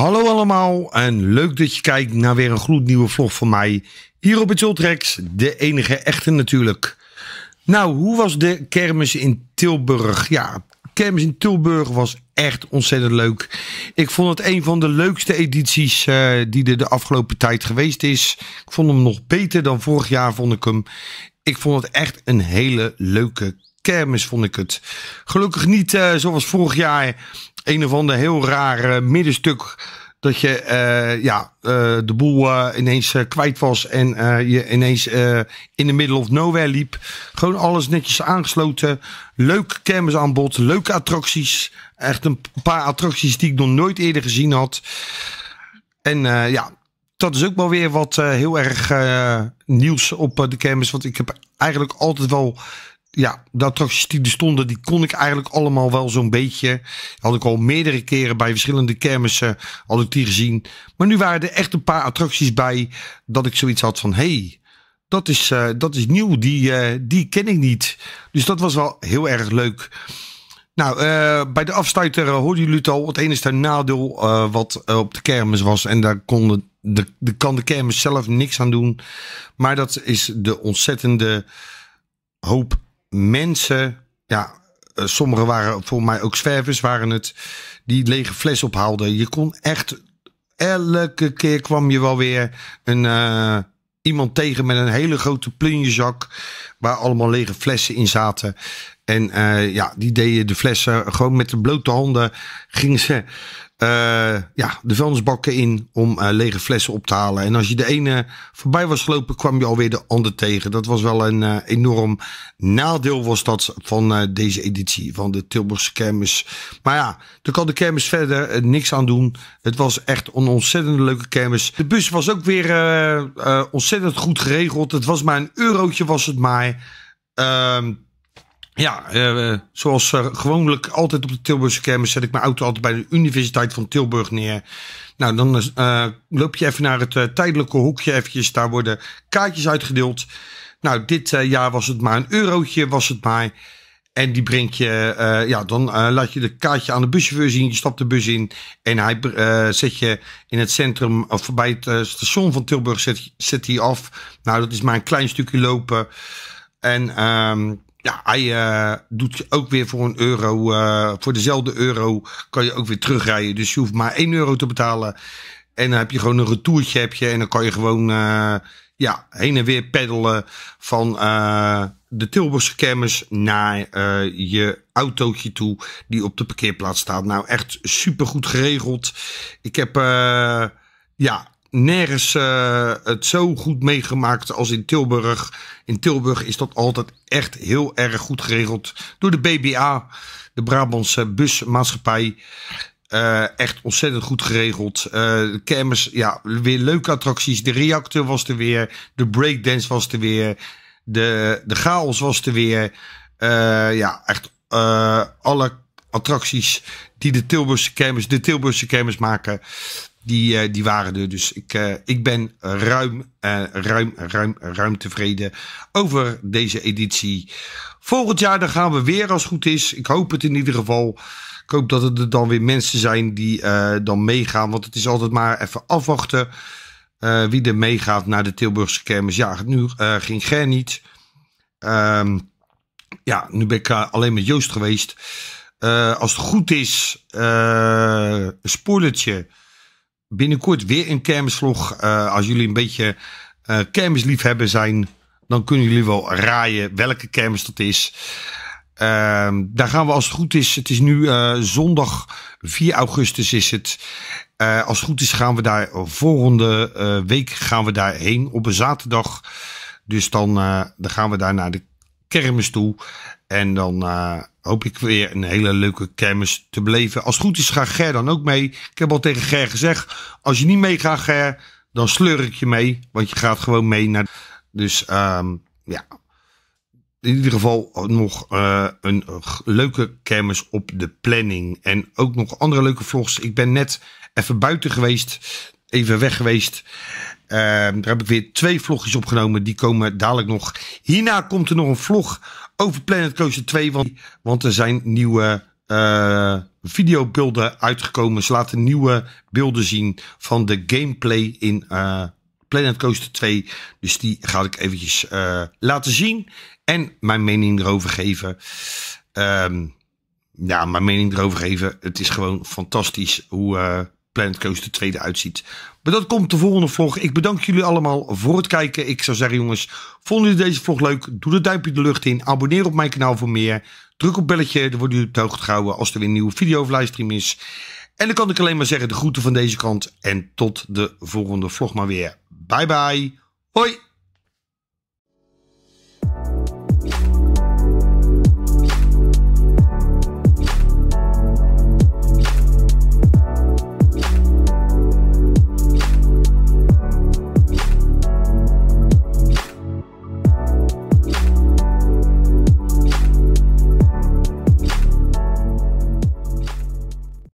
Hallo allemaal en leuk dat je kijkt naar weer een gloednieuwe vlog van mij. Hier op het Joltrex, de enige echte natuurlijk. Nou, hoe was de kermis in Tilburg? Ja, kermis in Tilburg was echt ontzettend leuk. Ik vond het een van de leukste edities eh, die er de afgelopen tijd geweest is. Ik vond hem nog beter dan vorig jaar vond ik hem. Ik vond het echt een hele leuke kermis vond ik het. Gelukkig niet eh, zoals vorig jaar een of ander heel raar eh, middenstuk. Dat je eh, ja, eh, de boel ineens kwijt was en je ineens in de middle of nowhere liep. Gewoon alles netjes aangesloten. Leuk kermisaanbod, leuke attracties. Echt een paar attracties die ik nog nooit eerder gezien had. En ja, dat is ook wel weer wat heel erg nieuws op de kermis. Want ik heb eigenlijk altijd wel ja, de attracties die er stonden, die kon ik eigenlijk allemaal wel zo'n beetje. Had ik al meerdere keren bij verschillende kermissen had ik die gezien. Maar nu waren er echt een paar attracties bij dat ik zoiets had van... hey, dat is, eh, dat is nieuw, die, eh, die ken ik niet. Dus dat was wel heel erg leuk. Nou, eh, bij de afsluiter hoorden jullie het al. Het enige nadeel wat op de kermis was. En daar konden de, de, kan de kermis zelf niks aan doen. Maar dat is de ontzettende hoop mensen, ja, eh, sommigen waren voor mij ook zwervers, waren het, die lege fles ophaalden. Je kon echt, elke keer kwam je wel weer een, eh, iemand tegen met een hele grote plunjezak, waar allemaal lege flessen in zaten. En eh, ja, die deden de flessen gewoon met de blote handen. Gingen ze uh, ja, de vuilnisbakken in om eh, lege flessen op te halen. En als je de ene voorbij was gelopen, kwam je alweer de ander tegen. Dat was wel een eh, enorm nadeel was dat van deze editie van de Tilburgse kermis. Maar ja, toen kan de kermis verder niks aan doen. Het was echt een ontzettend leuke kermis. De bus was ook weer ontzettend goed geregeld. Het was maar een eurotje was het maar. Ehm, ja, eh, zoals eh, gewoonlijk altijd op de Tilburgse kermis zet ik mijn auto altijd bij de Universiteit van Tilburg neer. Nou, dan eh, loop je even naar het tijdelijke hoekje eventjes. Daar worden kaartjes uitgedeeld. Nou, dit jaar was het maar een eurotje, was het maar. En die breng je, ja, dan laat je de kaartje aan de buschauffeur zien. Je stapt de bus in en hij zet je in het centrum, of bij het station van Tilburg, zet, hij af. Nou, dat is maar een klein stukje lopen. En ehm ja, hij eh, doet je ook weer voor een euro. Eh, voor dezelfde euro kan je ook weer terugrijden. Dus je hoeft maar 1 euro te betalen. En dan heb je gewoon een retourtje heb je, en dan kan je gewoon uh, ja, heen en weer peddelen van de Tilburgse kermis naar je autootje toe die op de parkeerplaats staat. Nou, echt supergoed geregeld. Ik heb ja, nergens eh, het zo goed meegemaakt als in Tilburg. In Tilburg is dat altijd echt heel erg goed geregeld door de BBA, de Brabantse busmaatschappij. Uh, echt ontzettend goed geregeld. Eh, de kermis, ja, weer leuke attracties. De reactor was er weer. De breakdance was er weer. De, de chaos was er weer. ja, echt alle attracties die de Tilburgse kermis, de Tilburgse kermis maken. Die, eh, die waren er. Dus ik, eh, ik ben ruim, eh, ruim, ruim, ruim tevreden over deze editie. Volgend jaar dan gaan we weer als het goed is. Ik hoop het in ieder geval. Ik hoop dat er dan weer mensen zijn die dan meegaan. Want het is altijd maar even afwachten wie er meegaat naar de Tilburgse kermis. Ja, nu ging Ger niet. Ehm, ja, nu ben ik alleen met Joost geweest. Eh, als het goed is, uh, spoilertje. Binnenkort weer een kermisvlog. Eh, als jullie een beetje kermisliefhebber zijn, dan kunnen jullie wel raaien welke kermis dat is. Ehm, daar gaan we als het goed is. Het is nu zondag 4 augustus is het. als het goed is gaan we daar volgende week gaan we daarheen op een zaterdag. Dus dan, dan gaan we daar naar de kermis toe. En dan eh, hoop ik weer een hele leuke kermis te beleven. Als het goed is, ga Ger dan ook mee. Ik heb al tegen Ger gezegd: als je niet mee gaat, Ger, dan sleur ik je mee. Want je gaat gewoon mee naar. Dus ehm, ja. In ieder geval nog eh, een leuke kermis op de planning. En ook nog andere leuke vlogs. Ik ben net even buiten geweest even weg geweest. Uh, daar heb ik weer twee vlogjes opgenomen. Die komen dadelijk nog. Hierna komt er nog een vlog over Planet Coaster 2. Want, want er zijn nieuwe uh, videobeelden uitgekomen. Ze laten nieuwe beelden zien van de gameplay in eh, Planet Coaster 2. Dus die ga ik eventjes eh, laten zien. En mijn mening erover geven. Um, ja, mijn mening erover geven. Het is gewoon fantastisch hoe Planet Coaster 2 eruit ziet. Maar dat komt de volgende vlog. Ik bedank jullie allemaal voor het kijken. Ik zou zeggen jongens, vonden jullie deze vlog leuk? Doe de duimpje de lucht in. Abonneer op mijn kanaal voor meer. Druk op belletje, dan wordt u op de hoogte gehouden als er weer een nieuwe video of livestream is. En dan kan ik alleen maar zeggen de groeten van deze kant. En tot de volgende vlog maar weer. Bye bye. Hoi.